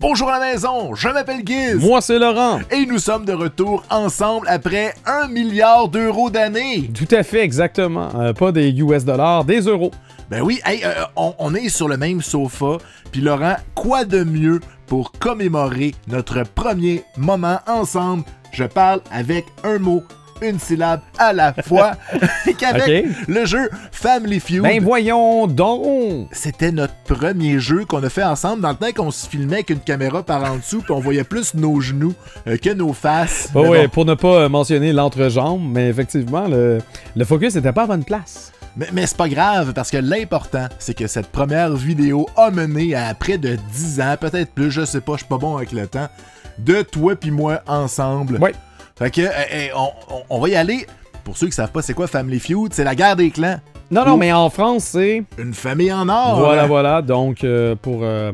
Bonjour à la maison, je m'appelle Guiz. Moi, c'est Laurent. Et nous sommes de retour ensemble après un milliard d'euros d'années. Tout à fait, exactement. Euh, pas des US dollars, des euros. Ben oui, euh, on, on, est sur le même sofa. Puis Laurent, quoi de mieux pour commémorer notre premier moment ensemble? Je parle avec un mot une syllabe à la fois qu'avec le jeu Family Feud. Ben voyons donc! C'était notre premier jeu qu'on a fait ensemble dans le temps qu'on se filmait avec une caméra par en dessous puis on voyait plus nos genoux euh, que nos faces. ouais, pour ne pas euh, mentionner l'entrejambe, mais effectivement, le, le focus n'était pas à bonne place. Mais, c'est pas grave, parce que l'important, c'est que cette première vidéo a mené à près de 10 ans, peut-être plus, je sais pas, je suis pas bon avec le temps, de toi puis moi ensemble. Ouais. Fait que, eh, eh, on, va y aller. Pour ceux qui savent pas c'est quoi Family Feud, c'est la guerre des clans. Non, non, mais en France, c'est... Une famille en or. Hein. Voilà, voilà. Donc, euh, pour... Euh,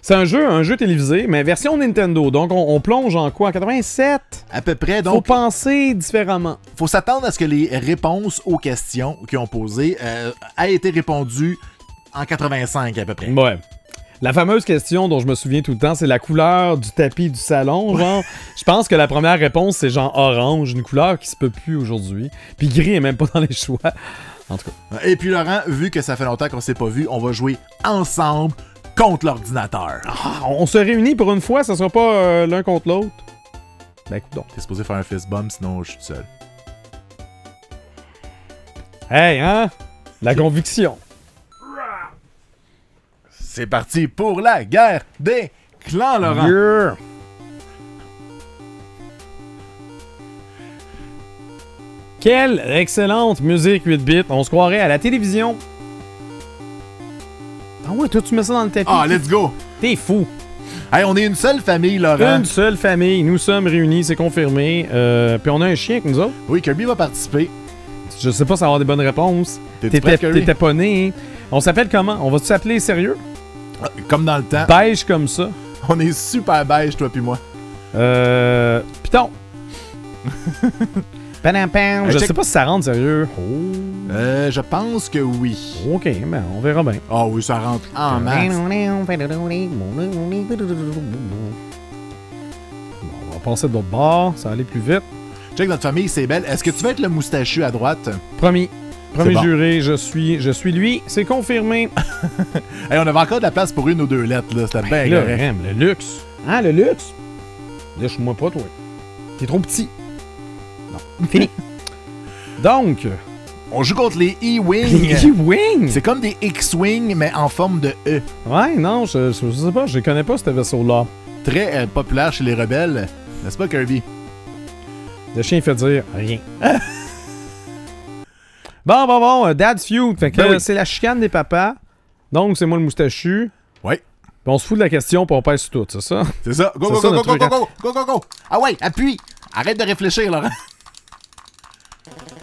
c'est un jeu, un jeu télévisé, mais version Nintendo. Donc, on, plonge en quoi? En 87? À peu près. Donc, faut penser différemment. Faut s'attendre à ce que les réponses aux questions qui ont posées euh, aient été répondues en 85 à peu près. Ouais. La fameuse question dont je me souviens tout le temps, c'est la couleur du tapis du salon, genre. je pense que la première réponse, c'est genre orange, une couleur qui se peut plus aujourd'hui. Puis gris est même pas dans les choix. En tout cas. Et puis Laurent, vu que ça fait longtemps qu'on s'est pas vu, on va jouer ensemble contre l'ordinateur. Ah, on se réunit pour une fois, ça sera pas euh, l'un contre l'autre. Ben écoute donc. T'es supposé faire un fist bump, sinon je suis seul. Hey, hein? La conviction. C'est parti pour la guerre des clans, Laurent. Quelle excellente musique 8 bits. On se croirait à la télévision. Ah ouais, toi tu mets ça dans le tapis. Ah, let's go. T'es fou. Hey, on est une seule famille, Laurent. Une seule famille. Nous sommes réunis, c'est confirmé. Euh, puis on a un chien avec nous autres. Oui, Kirby va participer. Je sais pas si avoir des bonnes réponses. T'étais pas né. Hein. On s'appelle comment? On va s'appeler sérieux? Comme dans le temps. Beige comme ça. On est super beige, toi puis moi. Euh. Piton! Je sais pas si ça rentre sérieux. je pense que oui. Ok, ben on verra bien. Ah oui, ça rentre on va passer de l'autre bord, ça va aller plus vite. Check notre famille, c'est belle. Est-ce que tu veux être le moustachu à droite? Promis. Premier juré, je suis, je suis lui. C'est confirmé. Et on avait encore de la place pour une ou deux lettres, là. C'était ben Le luxe. Hein, le luxe? Lâche-moi pas, toi. T'es trop petit. Non. Fini. Donc. On joue contre les E-Wing. Les E-Wing? C'est comme des X-Wing, mais en forme de E. Ouais, non, je, sais pas, je connais pas ce vaisseau-là. Très euh, populaire chez les rebelles, n'est-ce pas, Kirby? Le chien fait dire rien. Bon, bon, bon, euh, Dad's Feud. Fait que ben c'est la chicane des papas. Donc, c'est moi le moustachu. Ouais. Puis on se fout de la question, puis on pèse tout, c'est ça? C'est ça. Go, go, go, go, go, go, go, go, go, go, Ah ouais, appuie. Arrête de réfléchir, Laurent.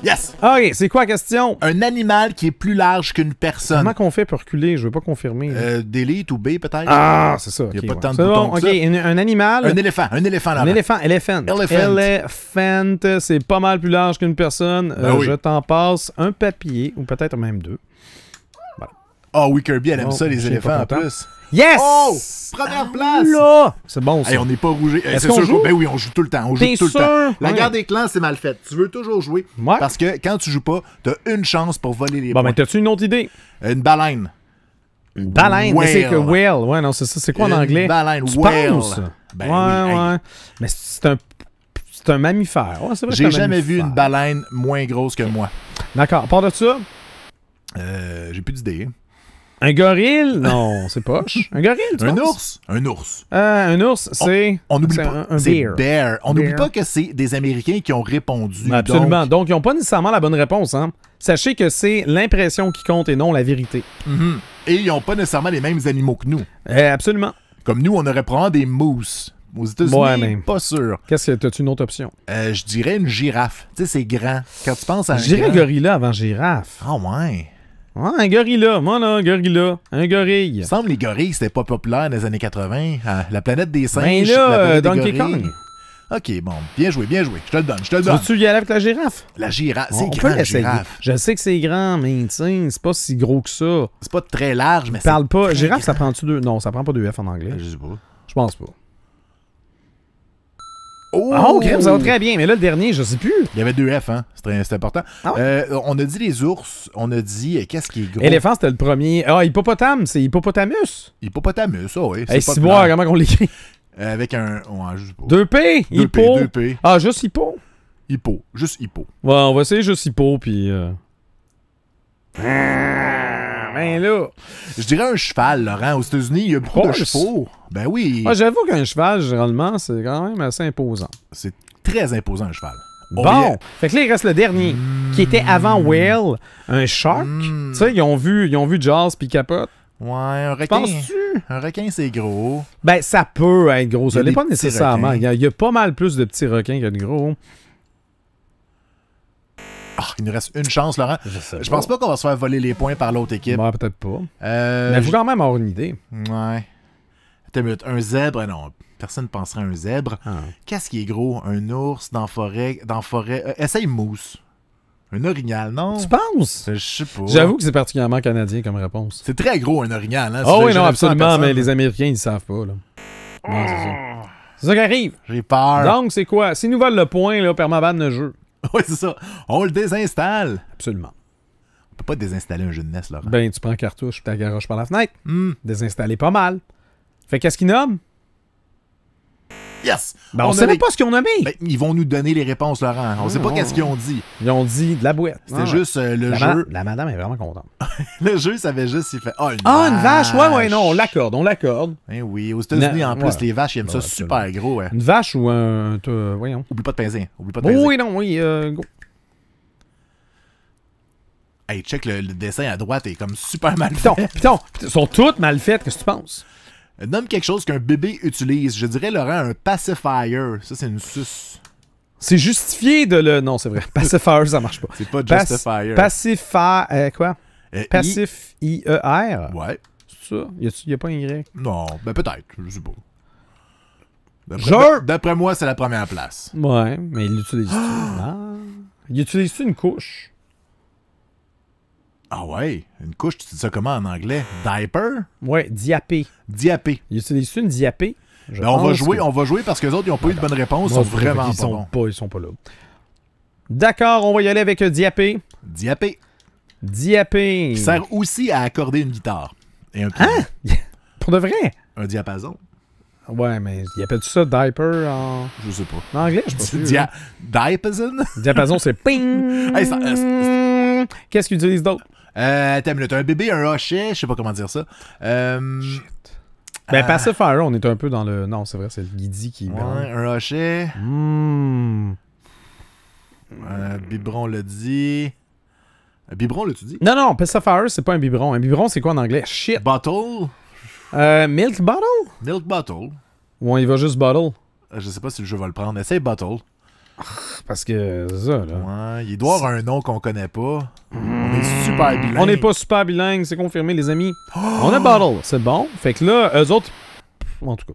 Yes! OK, c'est quoi la question? Un animal qui est plus large qu'une personne. Comment qu'on fait pour reculer? Je veux pas confirmer. Euh, D'élite ou B, peut-être? Ah, c'est ça. Il n'y a pas tant de bon, OK, un, animal. Un éléphant. Un éléphant, là. Un éléphant. Elephant. Elephant. c'est pas mal plus large qu'une personne. Ben euh, je t'en passe un papier, ou peut-être même deux. Ah oh, oui, Kirby, elle aime ça, les éléphants en plus. Yes! Oh, première place! C'est bon, ça. on n'est pas rougé. Est-ce qu'on joue? Ben oui, on joue tout le temps. On joue tout le temps. La guerre des clans, c'est mal fait. Tu veux toujours jouer. Ouais. Parce que quand tu joues pas, t'as une chance pour voler les Bon, mais tu t'as-tu une autre idée? Une baleine. Une baleine? c'est que whale. Ouais, non, c'est ça. C'est quoi en anglais? Une baleine. Tu whale. Ben ouais, oui, ouais. Mais c'est un c'est un mammifère. J'ai jamais vu une baleine moins grosse que moi. D'accord. À part de ça? Euh, j'ai plus d'idée. Un gorille? Non, c'est poche. Un gorille, Un ours. Un ours. Euh, un ours, c'est... On n'oublie pas, C'est bear. On n'oublie pas que c'est des Américains qui ont répondu. Absolument. Donc, ils n'ont pas nécessairement la bonne réponse. Hein. Sachez que c'est l'impression qui compte et non la vérité. Mhm. Et ils n'ont pas nécessairement les mêmes animaux que nous. Euh, absolument. Comme nous, on aurait probablement des mousses. Aux États-Unis, pas sûr. Qu'est-ce que t'as-tu une autre option? Euh, je dirais une girafe. Tu sais, c'est grand. Quand tu penses à Je dirais gorilla avant girafe. Ah oh, ouais. Ouais, un là, Moi, là, un gorilla. Un gorille. Il me semble les gorilles, c'était pas populaire dans les années 80. Ah, la planète des singes. Ben là, la euh, Donkey Kong. OK, bon, bien joué, bien joué. Je te le donne, je te le donne. Veux-tu y aller avec la girafe? La girafe, c'est grand, la girafe. Je sais que c'est grand, mais tiens, c'est pas si gros que ça. C'est pas très large, mais c'est. Parle pas. Girafe, ça prend-tu deux. Non, ça prend pas deux F en anglais. Je sais pas. Je pense pas. Oh, oh ça va très bien. Mais là, le dernier, je sais plus. Il y avait deux F, hein? C'était important. Ah euh, on a dit les ours, on a dit euh, qu'est-ce qui est gros. Éléphant, c'était le premier. Ah, hippopotame, c'est hippopotamus. Hippopotamus, ah oui. Hey, si comment on l'écrit. Euh, avec un. Deux P, hippo. Ah, juste hippo. Hippo, juste hippo. Ouais, on va essayer juste hippo, puis. Ah! ben là. Je dirais un cheval, Laurent. Aux États-Unis, il y a beaucoup oh, de chevaux. Ben oui. Ah, j'avoue qu'un cheval, généralement, c'est quand même assez imposant. C'est très imposant, un cheval. Oh, bon, fait que là, il reste le dernier, qui était avant hmm. Whale, un shark. Hmm. Tu sais, ils ont vu, ils ont vu Jaws puis Capote. Ouais, un requin. Penses-tu? Un requin, c'est gros. Ben, ça peut être gros. Ça n'est pas nécessairement. Il y, a, y, a pas mal plus de petits requins que de gros. Ah, il nous reste une chance, Laurent. Je, pense pas qu'on va se faire voler les points par l'autre équipe. peut-être pas. Euh, Mais vous quand même avoir une idée. Ouais. Un zèbre, non, personne ne penserait à un zèbre. Ah. Qu'est-ce qui est gros? Un ours dans forêt. Dans forêt. Euh, essaye mousse. Un orignal, non? Tu penses? Je sais pas. J'avoue que c'est particulièrement canadien comme réponse. C'est très gros, un orignal. Hein? Oh oui, non, absolument, mais les Américains, ils savent pas. Là. c'est ça. ça qui arrive. J'ai peur. Donc, c'est quoi? Si nous volons le point, là, Permaban ne jeu. Oui, c'est ça. On le désinstalle. Absolument. On peut pas désinstaller un jeu de NES, Laurent. Ben, tu prends cartouche, tu garoche par la fenêtre. Hmm. Désinstaller pas mal. Fait qu'est-ce qu'il nomme? Yes! Ben, on ne sait pas ce qu'ils ont mis! ils vont nous donner les réponses, Laurent. On ne sait pas hmm. qu'est-ce qu'ils ont dit. Ils ont dit de la boîte. C'était ah juste euh, le jeu. La madame est vraiment contente. le jeu ça savait juste s'il fait oh, une, ah, vache. une vache! Ouais, ouais, non, on l'accorde, on l'accorde. Eh oui, aux États-Unis, en plus, les vaches, ils aiment ça super gros. Hein. Une vache ou un. Euh, oublie pas de pinzin. Oublie pas de Oui, non, oui, euh, go. Hey, check le, dessin à droite est comme super mal fait. putain, piton, sont toutes mal faites, qu'est-ce que tu penses? Nomme quelque chose qu'un bébé utilise. Je dirais, Laurent, un pacifier. Ça, c'est une suce. C'est justifié de le. Non, c'est vrai. Pacifier, ça marche pas. C'est pas justifier. Pacifier. Euh, quoi euh, Pacifier. I-E-R. Ouais. C'est ça il a, a pas un Y Non, ben peut-être. Je sais pas. D'après, moi, c'est la première place. Ouais, mais il utilise. Ah. Il utilise une couche ah ouais? Une couche, tu dis ça comment en anglais? Diaper? Ouais, diapé. Diapé. Ils une diapé? Ben, on va jouer, on va jouer parce que les autres, ils n'ont pas eu de bonne réponse. Ils sont vraiment ils pas sont bons. pas, Ils sont pas là. D'accord, on va y aller avec diapé. Diapé. Diapé. Qui sert aussi à accorder une guitare. hein? Pour de vrai? Un diapason. Ouais, mais il appelle ça diaper en. Je sais pas. En anglais, je sais pas. Hein. Diapason? Diapason, c'est ping! Euh, Qu'est-ce qu'ils utilisent d'autre? Euh, t'as un bébé, un rocher, je sais pas comment dire ça. Euh, Shit. Euh, ben, Passive on est un peu dans le. Non, c'est vrai, c'est le Guidi qui. Ouais, un rocher. Mmh. Euh, biberon le dit. Un biberon, là, tu dis Non, non, Pacifier, c'est pas un biberon. Un biberon, c'est quoi en anglais Shit. Bottle euh, Milk Bottle Milk Bottle. Ou il va juste Bottle euh, Je sais pas si le jeu va le prendre. Essaye Bottle. Ah, parce que ça, là. Ouais, il doit avoir un nom qu'on connaît pas. On est hmm. super bilingue. On n'est pas super bilingue, c'est confirmé, les amis. Oh! On a Bottle, c'est bon. Fait que là, eux autres. En tout cas,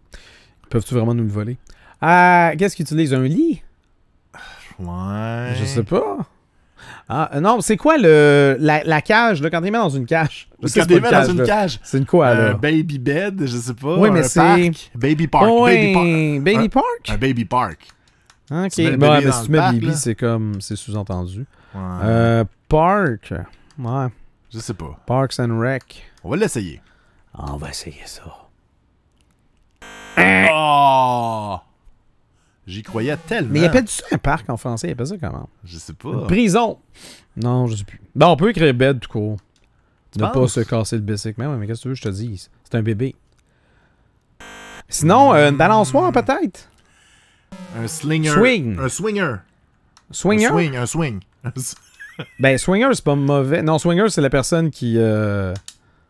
peuvent-tu vraiment nous le voler? Ah, Qu'est-ce qu'ils utilisent Un lit Ouais. Je sais pas. Ah, euh, non, c'est quoi le, la, cage, là, quand il mets dans une cage? quand dans une cage. C'est une quoi, là? Un baby bed, je sais pas. Oui, mais c'est. Oh, baby park. Baby park. Baby park? un baby park. Hein, si mais si tu mets Bibi, c'est comme. C'est sous-entendu. Euh, park. Ouais. Je sais pas. Parks and Rec. On va l'essayer. On va essayer ça. Oh! J'y croyais tellement. Mais il appelle ça un parc en français? Il pas ça comment? Je sais pas. prison! Non, je sais plus. Ben, on peut écrire bed tout court. ne pas se casser le bicycle. Mais, mais qu'est-ce que tu veux que je te dise? C'est un bébé. Sinon, euh, une balançoire peut-être? Un slinger. Swing. Un swinger. Swinger? swing, un swing. ben, swinger, c'est pas mauvais. Non, swinger, c'est la personne qui. Euh,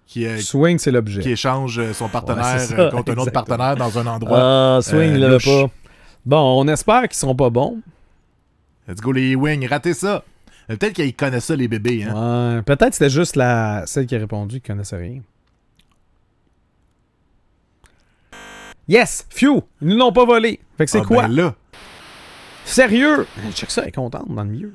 qui, swing, c'est l'objet. Qui échange euh, son partenaire euh, contre un autre partenaire dans un endroit. Ah, swing, là, pas. Bon, on espère qu'ils sont pas bons. Let's go, les wings, ratez ça. Peut-être qu'ils connaissent ça, les bébés. Hein? peut-être que c'était juste la... celle qui a répondu qui connaissait rien. Yes, phew, ils nous l'ont pas volé. Fait que c'est ah, quoi? Ben là. Sérieux? Check ça, est contente dans le milieu.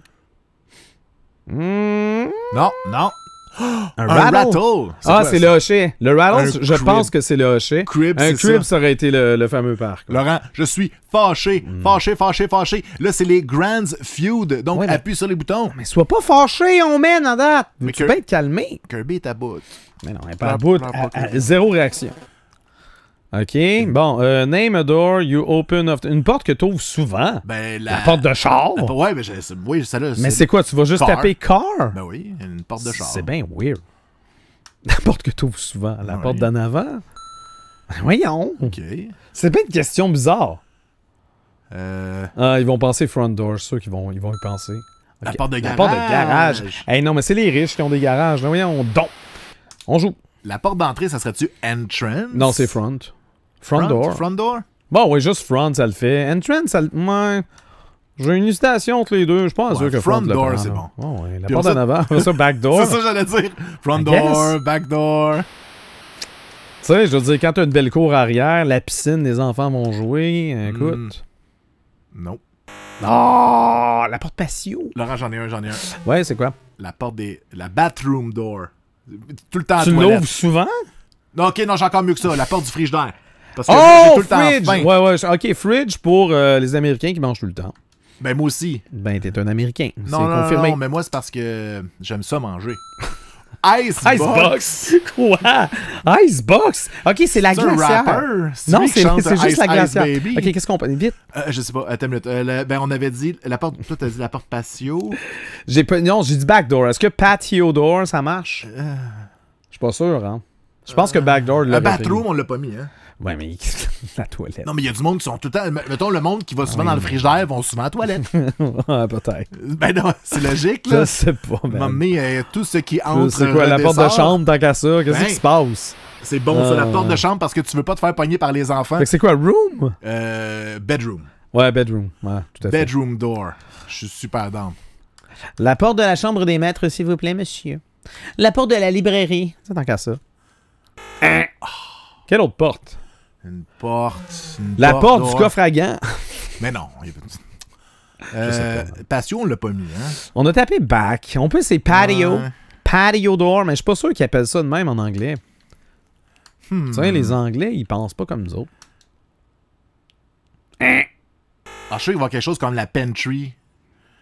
Hmm. Non, non. Ah, un, rattle. Ah, c'est le hochet. Le rattle, je pense que c'est le hochet. Crib, un crib, ça. aurait été le, fameux parc. Laurent, je suis fâché, hmm. fâché, fâché, fâché. Là, c'est les Grands Feud. Donc, appuie sur les boutons. Mais sois pas fâché, on mène en date. Mais tu peux être calmé. Kirby est à bout. Mais non, elle est pas à bout. zéro réaction. OK. Bon, euh, name a door you open of... Une porte que tu souvent. Ben, la... porte de char. Ah, ouais, mais c'est... oui, celle-là. Mais c'est quoi? Tu vas juste taper car? Ben oui, une porte de char. C'est bien weird. La porte que tu souvent. La ah porte d'en avant. Ben voyons. OK. C'est bien une question bizarre. Euh... Ah, ils vont penser front door, ceux qui vont, ils vont y penser. La porte de garage. La porte de garage. Hey, non, mais c'est les riches qui ont des garages. Ben voyons, donc. On joue. La porte d'entrée, ça serait-tu entrance? Non, c'est front. Front, door. Front door? Bon, ouais juste front, ça le fait. Entrance, ça le... Ouais. J'ai une hésitation entre les deux. Je pense que front, door, c'est bon. la porte en avant. ça, back door. c'est ça que j'allais dire. Front door, back door. Tu sais, je veux dire, quand t'as une belle cour arrière, la piscine, les enfants vont jouer. Écoute. Hmm. Non. Oh, la porte patio. Laurent, j'en ai un, j'en ai un. Ouais, c'est quoi? La porte des. La bathroom door. Tout le temps Tu l'ouvres souvent? Non, ok, non, j'ai encore mieux que ça. La porte du frigidaire. Parce que oh, tout le temps Ouais, ouais, ok, fridge pour euh, les Américains qui mangent tout le temps. Ben, moi aussi. Ben, t'es un Américain. Non, confirmé. non, mais moi, c'est parce que j'aime ça manger. Icebox. Icebox. Quoi? Icebox? Ok, c'est la glacière. non, c'est juste la glacière. Ok, qu'est-ce qu'on peut. Vite. Euh, je sais pas. Attends une minute. Euh, ben, on avait dit. La porte... Toi, t'as dit la porte patio. j'ai pas... Non, j'ai dit backdoor. Est-ce que patio door, ça marche? Je suis pas sûr, hein. Je pense que backdoor. Le bathroom, on l'a pas mis, hein. Ouais, mais la toilette. Non, mais il y a du monde qui sont tout le temps. Mettons, le monde qui va souvent dans le frigidaire vont souvent à la toilette. ah, peut-être. Euh, ben non, c'est logique, là. Je sais pas, mal Mais euh, tout ce qui entre. C'est quoi, la porte de chambre, tant qu'à ça? Qu'est-ce qui ben, se passe? C'est bon, sur la ah. porte de chambre parce que tu veux pas te faire pogner par les enfants. c'est quoi, room? Euh, bedroom. Ouais, bedroom. tout à fait. Bedroom door. Je suis super dame. La porte de la chambre des maîtres, s'il vous plaît, monsieur. La porte de la librairie. tant qu'à ça. Quelle autre porte? Une porte. la porte, du coffre à gants. Mais non. Passion, euh, patio, on l'a pas mis. Hein? On a tapé back. On peut, c'est patio. Patio door, mais je suis pas sûr qu'ils appellent ça de même en anglais. Hmm. Tu les Anglais, ils pensent pas comme nous autres. Hein? Ah, je sais qu'il va quelque chose comme la pantry.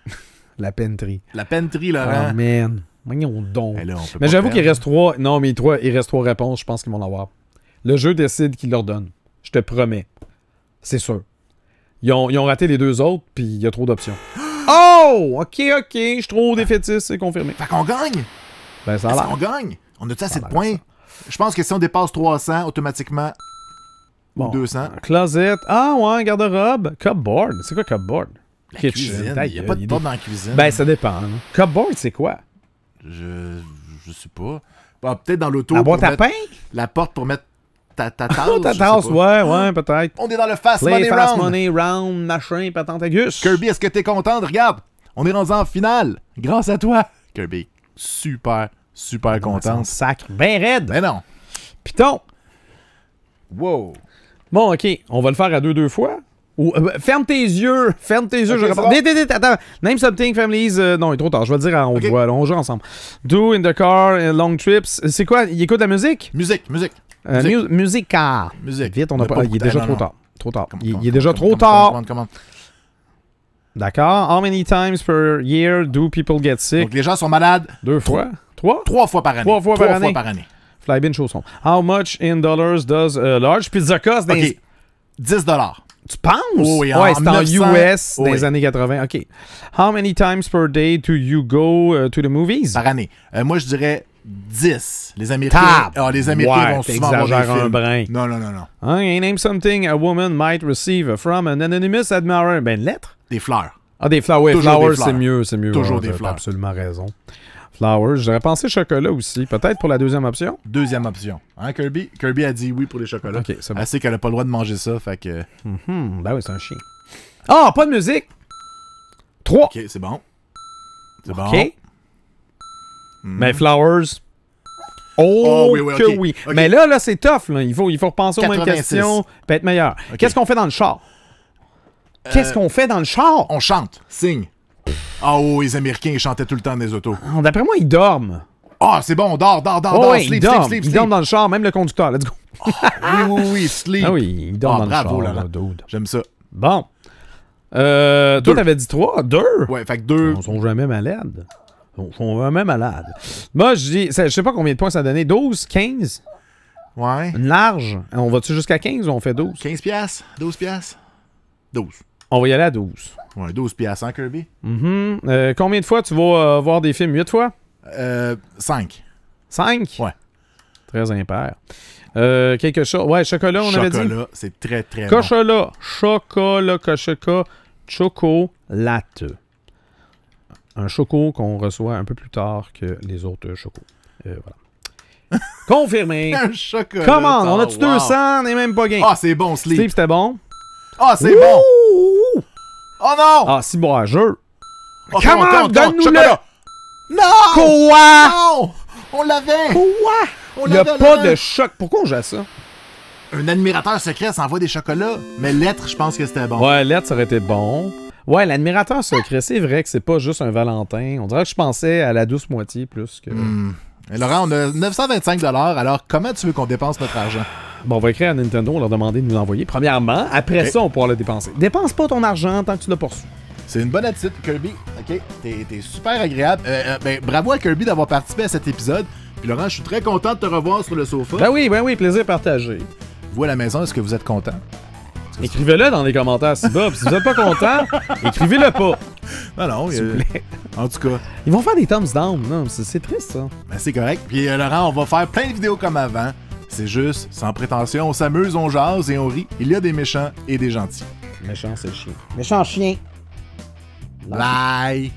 la pantry. La pantry, là. Oh, man. mais j'avoue qu'il reste trois. Non, mais trois, il reste trois réponses. Je pense qu'ils vont l'avoir. Le jeu décide qu'il leur donne. Je te promets. C'est sûr. Ils ont, ils ont, raté les deux autres, puis il y a trop d'options. Oh! Ok, ok, je suis trop défaitiste, c'est confirmé. Fait qu'on gagne! Ben ça a On gagne! On a-tu assez de points? Je pense que si on dépasse 300, automatiquement, ou 200. Closet. Ah ouais, garde-robe. Cupboard. C'est quoi cupboard? La Cuisine. Il n'y a pas de porte dans la cuisine. Ben, ça dépend. Hein. Cupboard, c'est quoi? Je... Je sais pas. Bah, Peut-être dans l'auto. La boîte à La porte pour mettre ta, ta ah, tasse, ouais, ouais, ah. peut-être. On est dans le fast Play money fast round. money round, machin, patentagus. Kirby, est-ce que t'es content? Regarde, on est rendu en finale. Grâce à toi, Kirby. Super, super content. Sacre. ben raide. Ben non. Piton. Wow. Bon, OK, on va le faire à deux deux fois. Euh, ben, ferme tes yeux, ferme tes yeux, je réponds. Attends, name something, families. Euh, non, il est trop tard, je vais le dire en haut, on joue ensemble. Do in the car, euh, long trips. C'est quoi Il écoute la musique Musique, musique. Euh, musique. musica. Musique. Vite, on a pas. il est déjà trop tard. Trop tard. il, est déjà trop tard. D'accord. How many times per year do people get sick? Donc les gens sont malades. Deux fois. Trois? Trois fois par année. Trois fois, par, année. par année. Flybin chausson. How much in dollars does a large pizza cost? 10 dollars. Tu penses? Oh oui, en, ouais, c'est en US dans les années 80. OK. How many times per day do you go euh, to the movies? Par année. Euh, moi, je dirais 10. Les Américains, ah, les Américains vont souvent avoir un brin. Non, non, non, non. Okay, hein, name something a woman might receive from an anonymous admirer. Ben, une lettre? Des fleurs. Ah, des fleurs, oui. Flowers, c'est mieux, c'est mieux. Toujours ah, des fleurs. absolument raison. Flowers. J'aurais pensé chocolat aussi. Peut-être pour la deuxième option. Deuxième option. Hein, Kirby? Kirby a dit oui pour les chocolats. Okay, bon. Elle sait qu'elle n'a pas le droit de manger ça, fait que... Mhm, ben oui, c'est un chien. Ah, oh, pas de musique! Trois! OK, c'est bon. C'est bon. bon. Hmm. Mais Flowers, Oh, ah, que oui. Mais là, là c'est tough. Là. Il, faut, il faut repenser aux mêmes questions être meilleur. Qu'est-ce qu'on fait dans le char? Euh, Qu'est-ce qu'on fait dans le char? On chante, sing Ah oh, les Américains, ils chantaient tout le temps dans les autos. Ah, d'après moi, ils dorment. Ah, c'est bon, on dort, dort, dort, oh, dort, sleep, sleep, sleep, Ils dorment dans le char, même le conducteur. Let's go. Ah, oui, oui, oui, sleep. Ah oui, ils dorment dans bravo, le char. Là, J'aime ça. Bon. Euh, toi, t'avais dit trois, deux. Ouais, fait que deux. On sont jamais malades. On va vraiment malade. Moi, je dis, je sais pas combien de points ça a donné. 12, 15? Ouais. Une large. On va-tu jusqu'à 15 ou on fait 12? 15 piastres, 12 piastres, 12. On va y aller à 12. Ouais, 12 piastres, hein, Kirby? Mm-hmm. Euh, combien de fois tu vas euh, voir des films? 8 fois? 5. Euh, 5? Ouais. Très impair. quelque chose. Ouais, chocolat, on avait dit. Chocolat, c'est très, très Cochola. Bon. Chocolat, chocolat, chocolat un choco qu'on reçoit un peu plus tard que les autres chocos. Euh, voilà. Confirmé. un chocolat. Comment on a-tu 200 On n'est même pas gain. Ah, c'est bon, Sleep. Sleep, c'était bon. Ah, c'est bon. Oh non. Ah, si jeu. Ah, Come Comment donne-nous le. Non. Quoi Non. On l'avait. Quoi on Il n'y a pas de choc. Pourquoi on à ça Un admirateur secret s'envoie des chocolats. Mais l'être, je pense que c'était bon. Ouais, l'être, ça aurait été bon. Ouais, l'admirateur secret, c'est vrai que c'est pas juste un Valentin. On dirait que je pensais à la douce moitié plus que. Hmm. Laurent, on a 925 alors comment tu veux qu'on dépense notre argent? Bon, on va écrire à Nintendo, on leur demander de nous envoyer. premièrement. Après ça, on pourra le dépenser. Dépense pas ton argent tant que tu l'as reçu. C'est une bonne attitude, Kirby. OK? T'es es super agréable. Euh, euh, ben, bravo à Kirby d'avoir participé à cet épisode. Puis Laurent, je suis très content de te revoir sur le sofa. Ben oui, ben oui, plaisir partagé. Vous à la maison, est-ce que vous êtes content? Écrivez-le dans les commentaires si bas. si vous n'êtes pas content, écrivez-le pas. Non, non, S'il euh, vous plaît. en tout cas. Ils vont faire des thumbs down, non, c'est, triste ça. Ben, c'est correct. Puis euh, Laurent, on va faire plein de vidéos comme avant. C'est juste, sans prétention, on s'amuse, on jase et on rit. Il y a des méchants et des gentils. Méchant, c'est le chien. Méchant chien. Bye.